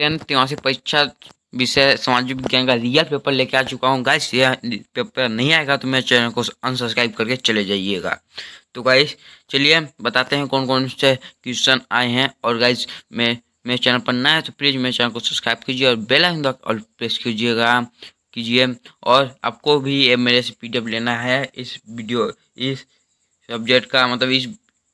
tenth तिवासी परीक्षा विषय सामाजिक विज्ञान का रियल पेपर लेके आ चुका हूँ गाइस यह पेपर नहीं आएगा तो मेरे चैनल को अनसब्सक्राइब करके चले जाइएगा तो गाइस चलिए बताते हैं कौन कौन से क्वेश्चन आए हैं और गाइस मैं मेरे चैनल पर नया है तो प्लीज़ मेरे चैनल को सब्सक्राइब कीजिए और बेल आइकन और प्रेस कीजिएगा कीजिए और आपको भी मेरे से एफ लेना है इस वीडियो इस सब्जेक्ट का मतलब इस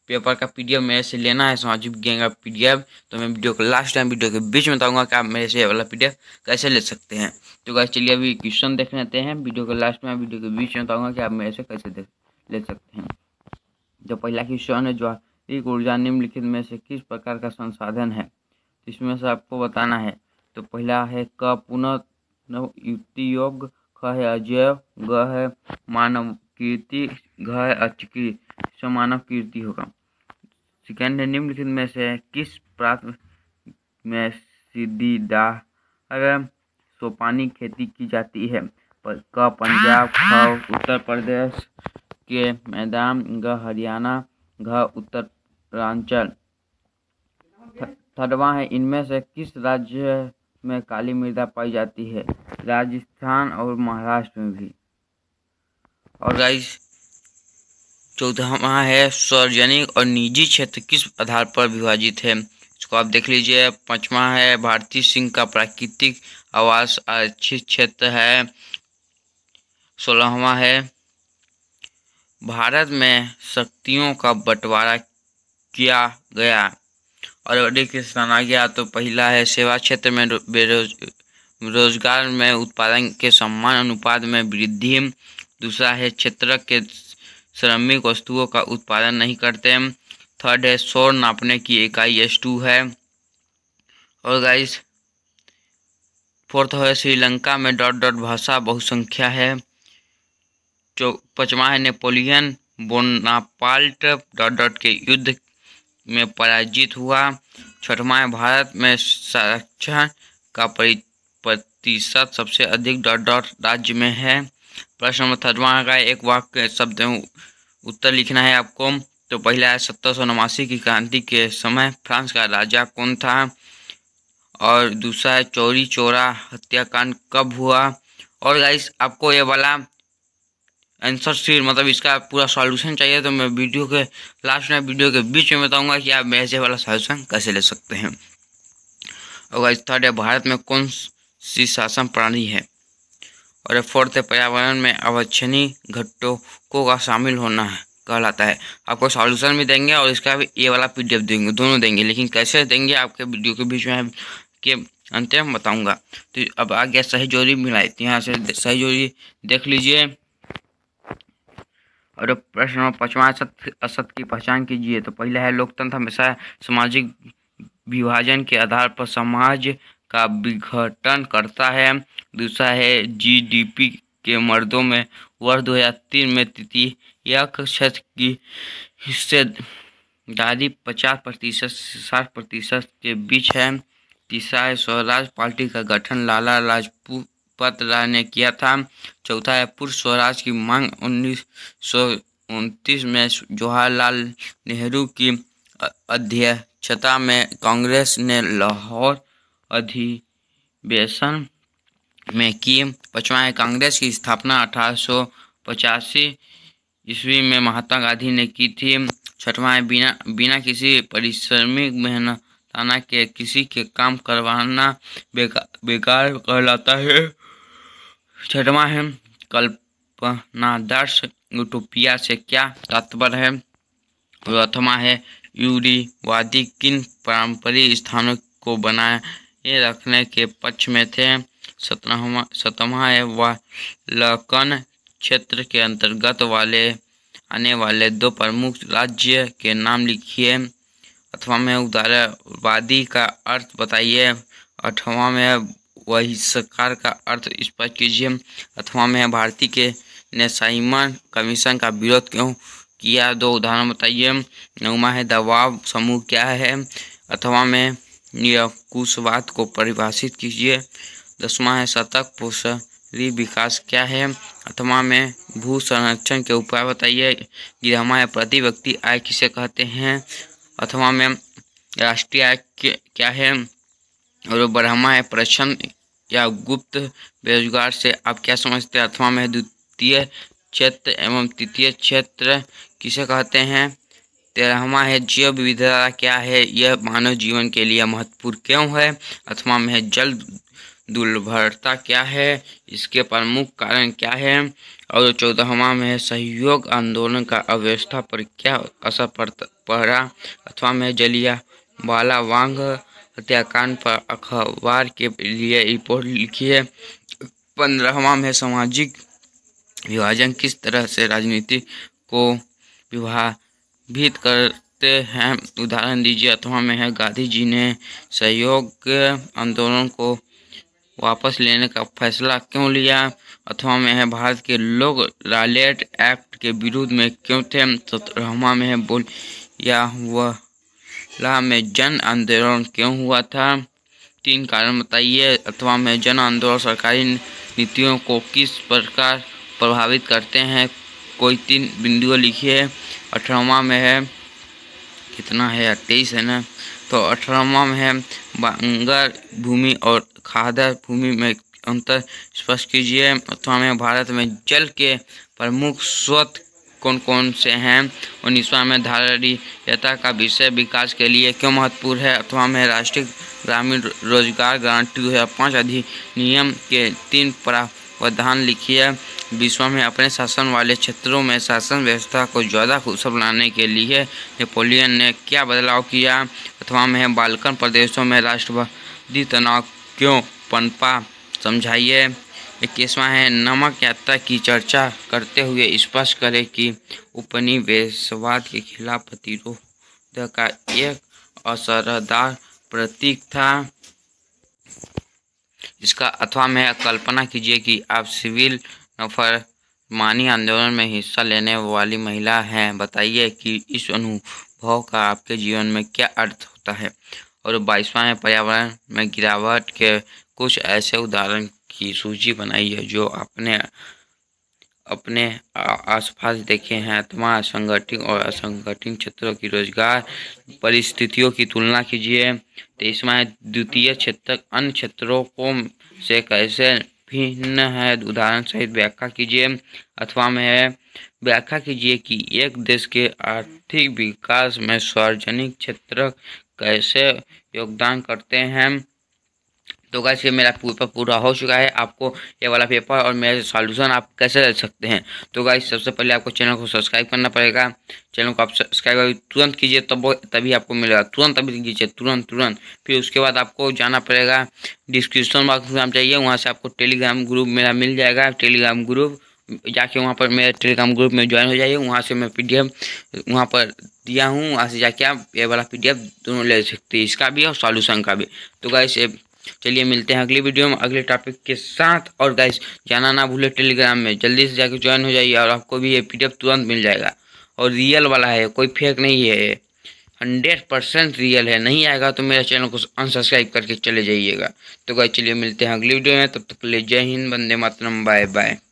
पेपर का पीडीएफ मेरे से लेना है समाजिक विज्ञान का पीडीएफ तो मैं वीडियो को लास्ट टाइम वीडियो के बीच में बताऊंगा कि आप मेरे से वाला पीडीएफ कैसे ले सकते हैं तो गाइस चलिए अभी क्वेश्चन देख लेते हैं वीडियो के लास्ट में वीडियो के बीच में बताऊंगा कि आप मेरे से कैसे ले सकते हैं जो पहला क्वेश्चन है जो एक ऊर्जा निम्नलिखित में से किस प्रकार का संसाधन है तो इसमें से आपको बताना है तो पहला है क पुनः युक्ति योग ख है अजय ग है मानव कीर्ति घाय अच्छी समानव कीर्ति होगा सेकेंड है निम्नलिखित में से किस प्रांत में सीधीदार सोपानी खेती की जाती है क पंजाब ख उत्तर प्रदेश के मैदान ग हरियाणा घ उत्तरांचल थर्डवा है इनमें से किस राज्य में काली मृदा पाई जाती है राजस्थान और महाराष्ट्र में भी और गाइस चौदहवा है सार्वजनिक और निजी क्षेत्र किस आधार पर विभाजित है इसको आप देख लीजिए पांचवा है भारतीय सिंह का प्राकृतिक आवास आरक्षित क्षेत्र है सोलहवा है भारत में शक्तियों का बंटवारा किया गया और स्थान आ गया तो पहला है सेवा क्षेत्र में बेरोज रोजगार में उत्पादन के सम्मान अनुपात में वृद्धि दूसरा है क्षेत्र के श्रमिक वस्तुओं का उत्पादन नहीं करते हैं थर्ड है शोर नापने की इकाई एस टू है और गाइस फोर्थ है श्रीलंका में डॉट डॉट भाषा बहुसंख्या है जो पचवा है नेपोलियन बोनापाल्ट डॉट डॉट के युद्ध में पराजित हुआ छठवा है भारत में संरक्षण का प्रतिशत सबसे अधिक डॉट डॉट राज्य में है प्रश्न नंबर वहाँ का एक वाक्य शब्द उत्तर लिखना है आपको तो पहला है सत्रह सौ नवासी की क्रांति के समय फ्रांस का राजा कौन था और दूसरा है चोरी चोरा हत्याकांड कब हुआ और गाइस आपको ये वाला आंसर सीट मतलब इसका पूरा सॉल्यूशन चाहिए तो मैं वीडियो के लास्ट में वीडियो के बीच में बताऊंगा कि आप मैसे वाला सॉल्यूशन कैसे ले सकते हैं और गाइस थर्ड है भारत में कौन सी शासन प्रणाली है और फोर्थ पर्यावरण में अवच्छनी घटकों का शामिल होना है कहलाता है आपको सॉल्यूशन भी देंगे और इसका भी ये वाला पीडीएफ देंगे दोनों देंगे लेकिन कैसे देंगे आपके वीडियो के बीच में के अंत में बताऊंगा तो अब आ गया सही जोड़ी मिलाई तो यहाँ से सही जोड़ी देख लीजिए और प्रश्न पाँचवा असत असत की पहचान कीजिए तो पहला है लोकतंत्र हमेशा सामाजिक विभाजन के आधार पर समाज का विघटन करता है दूसरा है जीडीपी के मर्दों में वर्ष तीन में तृतीय क्षेत्र की हिस्सेदारी पचास प्रतिशत से साठ प्रतिशत के बीच है तीसरा है स्वराज पार्टी का गठन लाला लाजपत राय ने किया था चौथा है पूर्व स्वराज की मांग उन्नीस में जवाहरलाल नेहरू की अध्यक्षता में कांग्रेस ने लाहौर अधिवेशन में की पचवाएँ कांग्रेस की स्थापना अठारह ईस्वी में महात्मा गांधी ने की थी छठवाएँ बिना बिना किसी परिश्रमिक मेहनताना के किसी के काम करवाना बेकार बेकार कहलाता है छठवा है कल्पनादर्श यूटोपिया से क्या तात्पर्य है प्रथमा है यूरीवादी किन पारंपरिक स्थानों को बनाया ये रखने के पक्ष में थे सतमहा लकन क्षेत्र के अंतर्गत वाले आने वाले दो प्रमुख राज्य के नाम लिखिए अथवा में उदारवादी का अर्थ बताइए अठवा में सरकार का अर्थ स्पष्ट कीजिए अथवा में भारती के ने साइमन कमीशन का विरोध क्यों किया दो उदाहरण बताइए नौमा है दबाव समूह क्या है अथवा में या कुशवाद को परिभाषित कीजिए दसवां है शतक पोषरी विकास क्या है अथवा में भू संरक्षण के उपाय बताइए ग्रहमा या प्रति व्यक्ति आय किसे कहते हैं अथवा में राष्ट्रीय आय क्या है और ब्रह्मा है प्रश्न या गुप्त बेरोजगार से आप क्या समझते हैं अथवा में द्वितीय क्षेत्र एवं तृतीय क्षेत्र किसे कहते हैं तेरहवा है जैव विविधता क्या है यह मानव जीवन के लिए महत्वपूर्ण क्यों है अथवा में जल दुर्भरता क्या है इसके प्रमुख कारण क्या है और चौदहवा में सहयोग आंदोलन का अव्यवस्था पर क्या असर पड़ा अथवा में जलिया वाला वांग हत्याकांड पर अखबार के लिए रिपोर्ट लिखी है पंद्रहवा में सामाजिक विभाजन किस तरह से राजनीति को विभाग भीत करते हैं उदाहरण दीजिए अथवा में है गांधी जी ने सहयोग आंदोलन को वापस लेने का फैसला क्यों लिया अथवा में है भारत के लोग रालेट एक्ट के विरोध में क्यों थे सत्रहवा में है बोल या वह ला में जन आंदोलन क्यों हुआ था तीन कारण बताइए अथवा में जन आंदोलन सरकारी नीतियों को किस प्रकार प्रभावित करते हैं कोई तीन बिंदुओं लिखिए अठारहवा में है कितना है तेईस है ना तो अठारहवा में है बांगर भूमि और खादर भूमि में अंतर स्पष्ट कीजिए अठारह में भारत में जल के प्रमुख स्रोत कौन कौन से हैं उन्नीसवा में धारणीयता का विषय विकास के लिए क्यों महत्वपूर्ण है अथवा में राष्ट्रीय ग्रामीण रोजगार गारंटी दो हजार पाँच अधिनियम के तीन प्रावधान लिखिए विश्व में अपने शासन वाले क्षेत्रों में शासन व्यवस्था को ज़्यादा कुशल बनाने के लिए नेपोलियन ने क्या बदलाव किया अथवा में बालकन प्रदेशों में राष्ट्रवादी तनाव क्यों पनपा समझाइए इक्कीसवा है नमक यात्रा की चर्चा करते हुए स्पष्ट करें कि उपनिवेशवाद के खिलाफ प्रतिरोध का एक असरदार प्रतीक था इसका अथवा में कल्पना कीजिए कि आप सिविल नफर मानी आंदोलन में हिस्सा लेने वाली महिला हैं बताइए कि इस अनुभव का आपके जीवन में क्या अर्थ होता है और बाईसवा में पर्यावरण में गिरावट के कुछ ऐसे उदाहरण की सूची बनाई है जो आपने अपने आसपास देखे हैं तमाम संगठित और असंगठित क्षेत्रों की रोजगार परिस्थितियों की तुलना कीजिए तेईसवा द्वितीय क्षेत्र अन्य क्षेत्रों को से कैसे भिन्न है उदाहरण सहित व्याख्या कीजिए अथवा में व्याख्या कीजिए कि एक देश के आर्थिक विकास में सार्वजनिक क्षेत्र कैसे योगदान करते हैं तो गैस ये मेरा पेपर पूरा हो चुका है आपको ये वाला पेपर और मेरा सॉल्यूशन आप कैसे ले सकते हैं तो गाइस सबसे पहले आपको चैनल को सब्सक्राइब करना पड़ेगा चैनल को आप सब्सक्राइब तुरंत कीजिए तब तभी आपको मिलेगा तुरंत अभी कीजिए तुरंत तुरंत फिर उसके बाद आपको जाना पड़ेगा डिस्क्रिप्शन बॉक्स में आप जाइए वहाँ से आपको टेलीग्राम ग्रुप मेरा मिल जाएगा टेलीग्राम ग्रुप जाके वहाँ पर मेरे टेलीग्राम ग्रुप में ज्वाइन हो जाइए वहाँ से मैं पीडीएफ वहाँ पर दिया हूँ वहाँ से जाके आप ये वाला पीडीएफ दोनों ले सकते हैं इसका भी और सॉल्यूशन का भी तो गाइस चलिए मिलते हैं अगली वीडियो में अगले टॉपिक के साथ और गाइस जाना ना भूले टेलीग्राम में जल्दी से जाके ज्वाइन हो जाइए और आपको भी ये पी तुरंत मिल जाएगा और रियल वाला है कोई फेक नहीं है हंड्रेड परसेंट रियल है नहीं आएगा तो मेरे चैनल को अनसब्सक्राइब करके चले जाइएगा तो गाइस चलिए मिलते हैं अगली वीडियो में तब तक ले जय हिंद बंदे मातरम बाय बाय